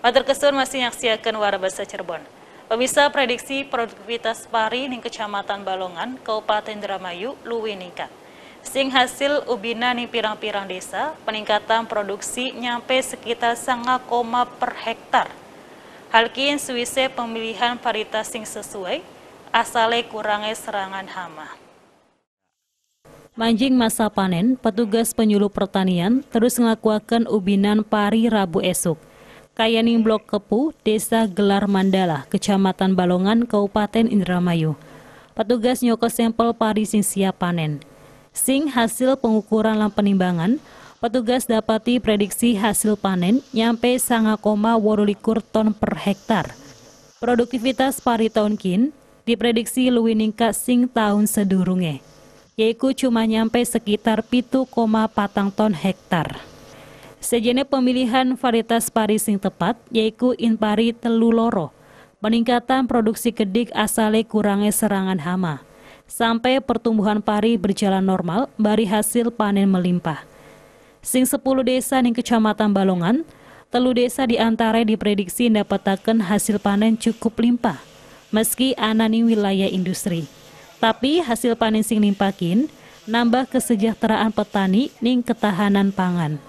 Matur kesun masih menyaksikan warabasa Cirebon. Pemirsa prediksi produktivitas pari di Kecamatan Balongan, Kabupaten Dramayu, luwih ningkat. Sing hasil ubina nih pirang-pirang desa, peningkatan produksi nyampe sekitar sanga koma per hektar. Halkin suwise pemilihan varietas sing sesuai, asale kurangnya serangan hama. Manjing masa panen, petugas penyuluh pertanian terus melakukan ubinan pari Rabu esok. Kayaning Blok Kepu, Desa Gelar Mandala, Kecamatan Balongan, Kabupaten Indramayu. Petugas nyoko sampel pari sing siap panen. Sing hasil pengukuran lan penimbangan, petugas dapati prediksi hasil panen nyampe sangakoma warulikur ton per hektar. Produktivitas pari tahun kin diprediksi luwih ningkat sing tahun sedurunge, yaitu cuma nyampe sekitar pitu ton hektar. Sejene pemilihan varietas pari sing tepat, yaitu inpari telu loro. Peningkatan produksi kedik asale kurangnya serangan hama. Sampai pertumbuhan pari berjalan normal, bari hasil panen melimpah. Sing 10 desa di kecamatan Balongan, telu desa diantara diprediksi mendapatkan hasil panen cukup limpah, meski anani wilayah industri. Tapi hasil panen sing limpakin, nambah kesejahteraan petani ning ketahanan pangan.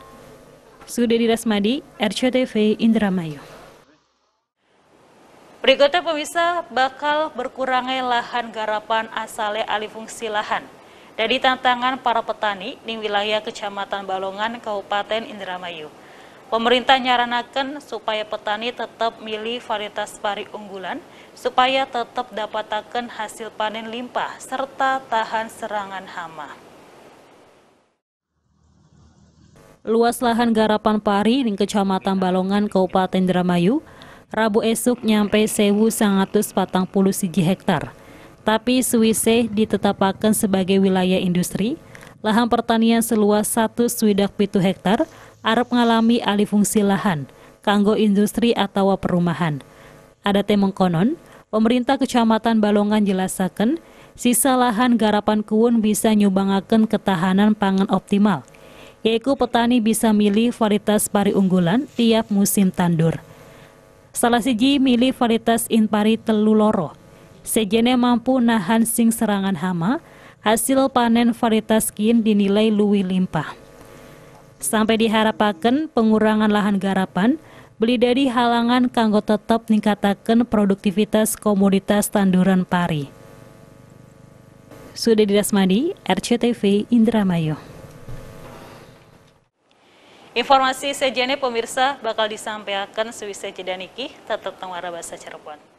Sudedi Rasmadi, RCTV Indramayu. Berikutnya pemirsa bakal berkurangnya lahan garapan asale alih fungsi lahan. Dari tantangan para petani di wilayah Kecamatan Balongan, Kabupaten Indramayu. Pemerintah nyaranakan supaya petani tetap milih varietas pari unggulan supaya tetap dapatkan hasil panen limpah serta tahan serangan hama. luas lahan garapan pari di Kecamatan Balongan, Kabupaten Dramayu, Rabu esok nyampe sewu sangatus patang puluh siji hektar. Tapi Suwise ditetapkan sebagai wilayah industri, lahan pertanian seluas satu swidak pitu hektar, Arab mengalami alih fungsi lahan, kanggo industri atau perumahan. Ada temeng konon, pemerintah Kecamatan Balongan jelaskan, sisa lahan garapan kuun bisa nyubangaken ketahanan pangan optimal, yaitu petani bisa milih varietas pari unggulan tiap musim tandur. Salah siji milih varietas impari telu loro. Sejene mampu nahan sing serangan hama, hasil panen varietas kin dinilai luwi limpah. Sampai diharapaken pengurangan lahan garapan, beli dari halangan kanggo tetap ningkataken produktivitas komoditas tanduran pari. Sudah di Dasmadi, RCTV Indramayu. Informasi sejenis pemirsa bakal disampaikan Sewise Niki, tetap Tenggara Bahasa Cirebon.